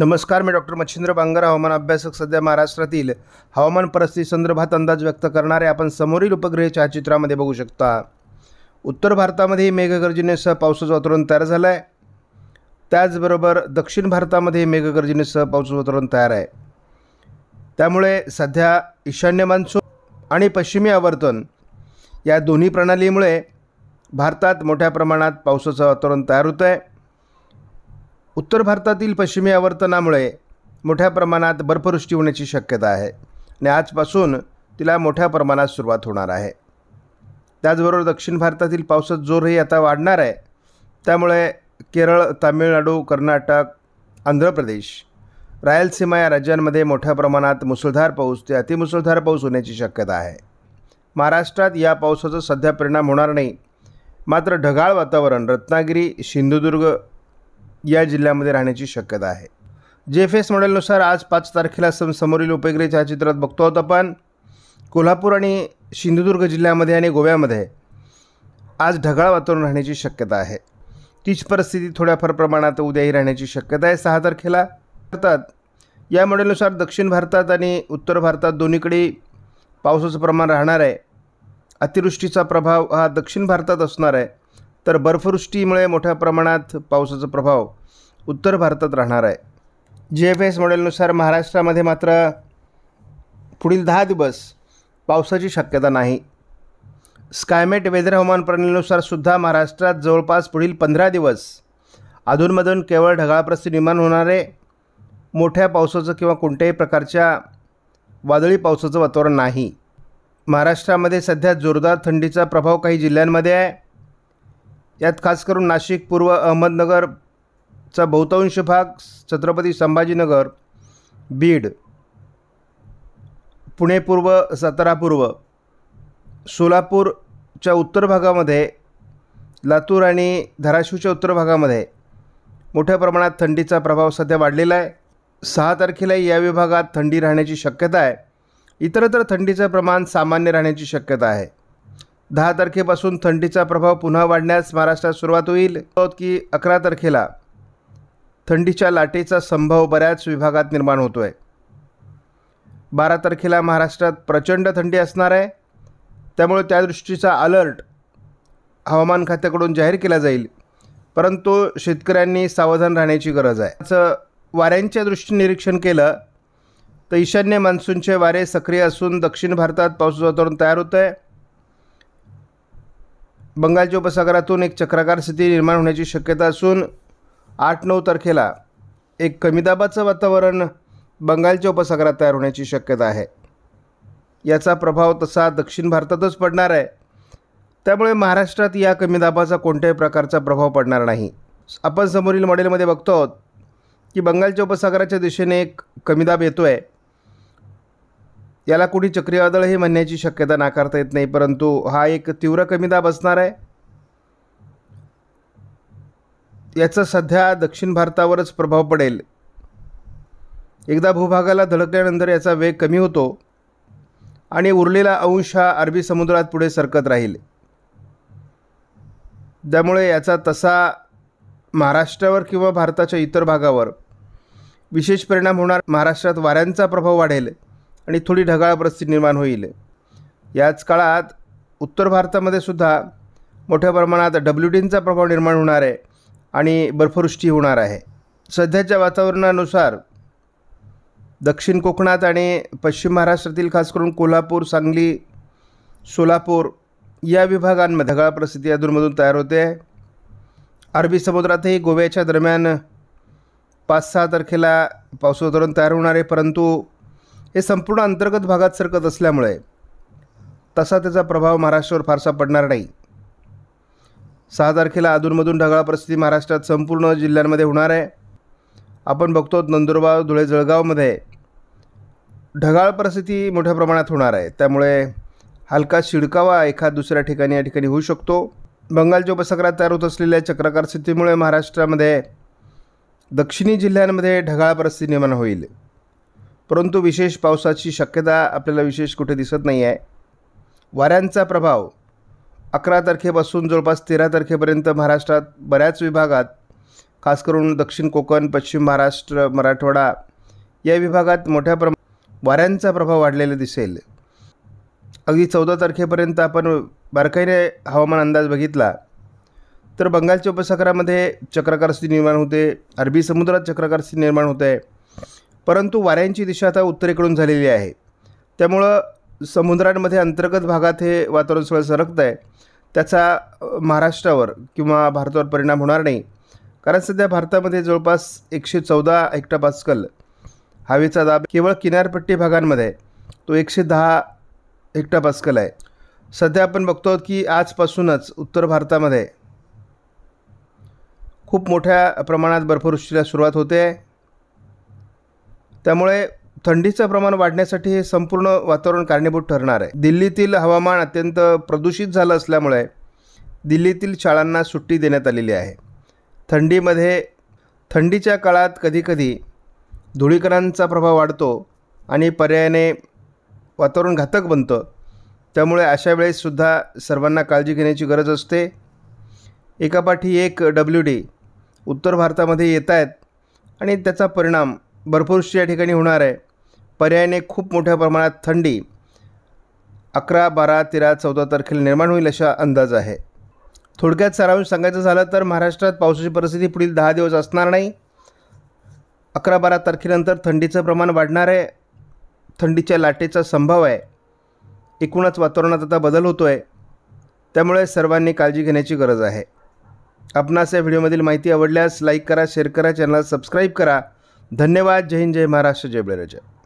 नमस्कार मी डॉक्टर मच्छिंद्र बांगर हवामान अभ्यासक सध्या महाराष्ट्रातील हवामान परिस्थिती संदर्भात अंदाज व्यक्त करणारे आपण समोरील उपग्रह छायाचित्रामध्ये बघू शकता उत्तर भारतामध्ये मेघगर्जनेसह पावसाचं वातावरण तयार झालं आहे त्याचबरोबर दक्षिण भारतामध्ये मेघगर्जनेसह पावसाचं वातावरण तयार आहे त्यामुळे सध्या ईशान्य मान्सून आणि पश्चिमी आवर्तन या दोन्ही प्रणालीमुळे भारतात मोठ्या प्रमाणात पावसाचं वातावरण तयार होतं आहे उत्तर भारतातील पश्चिमी आवर्तनामुळे मोठ्या प्रमाणात बर्फवृष्टी होण्याची शक्यता आहे आणि आजपासून तिला मोठ्या प्रमाणात सुरुवात होणार आहे त्याचबरोबर दक्षिण भारतातील पावसात जोरही आता वाढणार आहे त्यामुळे केरळ तामिळनाडू कर्नाटक आंध्र प्रदेश रायलसीमा या राज्यांमध्ये मोठ्या प्रमाणात मुसळधार पाऊस ते अतिमुसळधार पाऊस होण्याची शक्यता आहे महाराष्ट्रात या पावसाचा सध्या परिणाम होणार नाही मात्र ढगाळ वातावरण रत्नागिरी सिंधुदुर्ग या जिल्ह्यामध्ये राहण्याची शक्यता आहे जे एफ एस मॉडेलनुसार आज पाच तारखेला सम समोरील उपग्रह छायाचित्रात बघतो आहोत आपण कोल्हापूर आणि सिंधुदुर्ग जिल्ह्यामध्ये आणि गोव्यामध्ये आज ढगाळ वातावरण राहण्याची शक्यता आहे तीच परिस्थिती थोड्याफार प्रमाणात उद्याही राहण्याची शक्यता आहे सहा तारखेला भारतात या मॉडेलनुसार दक्षिण भारतात आणि उत्तर भारतात दोन्हीकडे पावसाचं प्रमाण राहणार आहे अतिवृष्टीचा प्रभाव हा दक्षिण भारतात असणार आहे तर बर्फवृष्टीमुळे मोठ्या प्रमाणात पावसाचा प्रभाव उत्तर भारतात राहणार आहे जी एफ एस मॉडेलनुसार महाराष्ट्रामध्ये मात्र पुढील दहा दिवस पावसाची शक्यता नाही स्कायमेट वेदर हवामान प्रणालीनुसार सुद्धा महाराष्ट्रात जवळपास पुढील पंधरा दिवस अधूनमधून केवळ ढगाळाप्रस्ती निर्माण होणारे मोठ्या पावसाचं किंवा कोणत्याही प्रकारच्या वादळी पावसाचं वातावरण नाही महाराष्ट्रामध्ये सध्या जोरदार थंडीचा प्रभाव काही जिल्ह्यांमध्ये आहे यात खास करून नाशिक पूर्व अहमदनगरचा बहुतांश भाग छत्रपती संभाजीनगर बीड पुणे पूर्व सातारा पूर्व सोलापूरच्या उत्तर भागामध्ये लातूर आणि धाराशिवच्या उत्तर भागामध्ये मोठ्या प्रमाणात थंडीचा प्रभाव सध्या वाढलेला आहे सहा तारखेलाही या विभागात थंडी राहण्याची शक्यता आहे इतरत्र थंडीचं प्रमाण सामान्य राहण्याची शक्यता आहे दहा तारखेपासून थंडीचा प्रभाव पुन्हा वाढण्यास महाराष्ट्रात सुरुवात होईल की अकरा तारखेला थंडीच्या लाटेचा संभव बऱ्याच विभागात निर्माण होतो आहे बारा तारखेला महाराष्ट्रात प्रचंड थंडी असणार आहे त्यामुळे त्या दृष्टीचा अलर्ट हवामान खात्याकडून जाहीर केला जाईल परंतु शेतकऱ्यांनी सावधान राहण्याची गरज आहे असं वाऱ्यांच्या दृष्टीने निरीक्षण केलं तर ईशान्य मान्सूनचे वारे सक्रिय असून दक्षिण भारतात पावसाचं वातावरण तयार होतं आहे बंगालच्या उपसागरातून एक चक्राकार स्थिती निर्माण होण्याची शक्यता असून आठ नऊ तारखेला एक कमीदाबाचं वातावरण बंगालच्या उपसागरात तयार होण्याची शक्यता आहे याचा प्रभाव तसा दक्षिण भारतातच पडणार आहे त्यामुळे महाराष्ट्रात या कमी दाबाचा कोणत्याही प्रकारचा प्रभाव पडणार नाही आपण समोरील मॉडेलमध्ये बघतो आहोत की बंगालच्या उपसागराच्या दिशेने एक कमी दाब येतो आहे याला कुणी चक्रीवादळ हे म्हणण्याची शक्यता नाकारता येत नाही परंतु हा एक तीव्र दाब असणार आहे याचा सध्या दक्षिण भारतावरच प्रभाव पडेल एकदा भूभागाला धडकल्यानंतर याचा वेग कमी होतो आणि उरलेला अंश हा अरबी समुद्रात पुढे सरकत राहील त्यामुळे याचा तसा महाराष्ट्रावर किंवा भारताच्या इतर भागावर विशेष परिणाम होणार महाराष्ट्रात वाऱ्यांचा प्रभाव वाढेल आणि थोडी ढगाळ परिस्थिती निर्माण होईल याच काळात उत्तर भारतामध्ये सुद्धा मोठ्या प्रमाणात डब्ल्यू डीनचा प्रभाव निर्माण होणार आहे आणि बर्फवृष्टी होणार आहे सध्याच्या वातावरणानुसार दक्षिण कोकणात आणि पश्चिम महाराष्ट्रातील खास करून कोल्हापूर सांगली सोलापूर या विभागांमध्ये ढगाळ परिस्थिती अधूनमधून तयार होते आहे अरबी समुद्रातही गोव्याच्या दरम्यान पाच सहा तारखेला पावसाचं तयार होणार आहे परंतु हे संपूर्ण अंतर्गत भागात सरकत असल्यामुळे तसा त्याचा प्रभाव महाराष्ट्रावर फारसा पडणार नाही सहा तारखेला अधूनमधून ढगाळ परिस्थिती महाराष्ट्रात संपूर्ण जिल्ह्यांमध्ये होणार आहे आपण बघतो नंदुरबार धुळे जळगावमध्ये ढगाळ परिस्थिती मोठ्या प्रमाणात होणार आहे त्यामुळे हलका शिडकावा एखाद दुसऱ्या ठिकाणी या ठिकाणी होऊ शकतो बंगालच्या उपसागरात तयार होत असलेल्या चक्रकार स्थितीमुळे महाराष्ट्रामध्ये दक्षिणी जिल्ह्यांमध्ये ढगाळ परिस्थिती निर्माण होईल परंतु विशेष पावसाची शक्यता आपल्याला विशेष कुठे दिसत नाही आहे वाऱ्यांचा प्रभाव अकरा तारखेपासून जवळपास तेरा तारखेपर्यंत महाराष्ट्रात बऱ्याच विभागात खास करून दक्षिण कोकण पश्चिम महाराष्ट्र मराठवाडा या विभागात मोठ्या प्रमाणात वाऱ्यांचा प्रभाव वाढलेला दिसेल अगदी चौदा तारखेपर्यंत आपण बारकाईने हवामान अंदाज बघितला तर बंगालच्या उपसागरामध्ये चक्रकारस्थी निर्माण होते अरबी समुद्रात चक्रकारस्थी निर्माण होते परंतु वाऱ्यांची दिशा आता उत्तरेकडून झालेली आहे त्यामुळं समुद्रांमध्ये अंतर्गत भागात हे वातावरण सगळं सरकत आहे त्याचा महाराष्ट्रावर किंवा भारतावर परिणाम होणार नाही कारण सध्या भारतामध्ये जवळपास एकशे चौदा हेक्टापास्कल हवेचा दाब केवळ किनारपट्टी भागांमध्ये तो एकशे दहा हेक्टापास्कल आहे सध्या आपण बघतो की आजपासूनच उत्तर भारतामध्ये खूप मोठ्या प्रमाणात बर्फवृष्टीला सुरुवात होते आहे त्यामुळे थंडीचं प्रमाण वाढण्यासाठी हे संपूर्ण वातावरण कारणीभूत ठरणार आहे दिल्लीतील हवामान अत्यंत प्रदूषित झालं असल्यामुळे दिल्लीतील शाळांना सुट्टी देण्यात आलेली आहे थंडीमध्ये थंडीच्या काळात कधीकधी धुळीकरांचा प्रभाव वाढतो आणि पर्यायाने वातावरण घातक बनतं त्यामुळे अशा वेळेससुद्धा सर्वांना काळजी घेण्याची गरज असते एकापाठी एक डब्ल्यू डी उत्तर भारतामध्ये येत आहेत आणि त्याचा परिणाम बर्फवृष्टी या ठिकाणी होणार आहे पर्यायाने खूप मोठ्या प्रमाणात थंडी अकरा बारा तेरा चौदा तारखेला निर्माण होईल असा अंदाज आहे थोडक्यात सारांश सांगायचं झालं तर महाराष्ट्रात पावसाची परिस्थिती पुढील दहा दिवस असणार नाही अकरा बारा तारखेनंतर थंडीचं प्रमाण वाढणार आहे थंडीच्या लाटेचा संभव आहे एकूणच वातावरणात आता बदल होतो आहे त्यामुळे सर्वांनी काळजी घेण्याची गरज आहे आपणास या व्हिडिओमधील माहिती आवडल्यास लाईक करा शेअर करा चॅनल सबस्क्राईब करा धन्यवाद जय हिंद जय महाराष्ट्र जय बळीराजा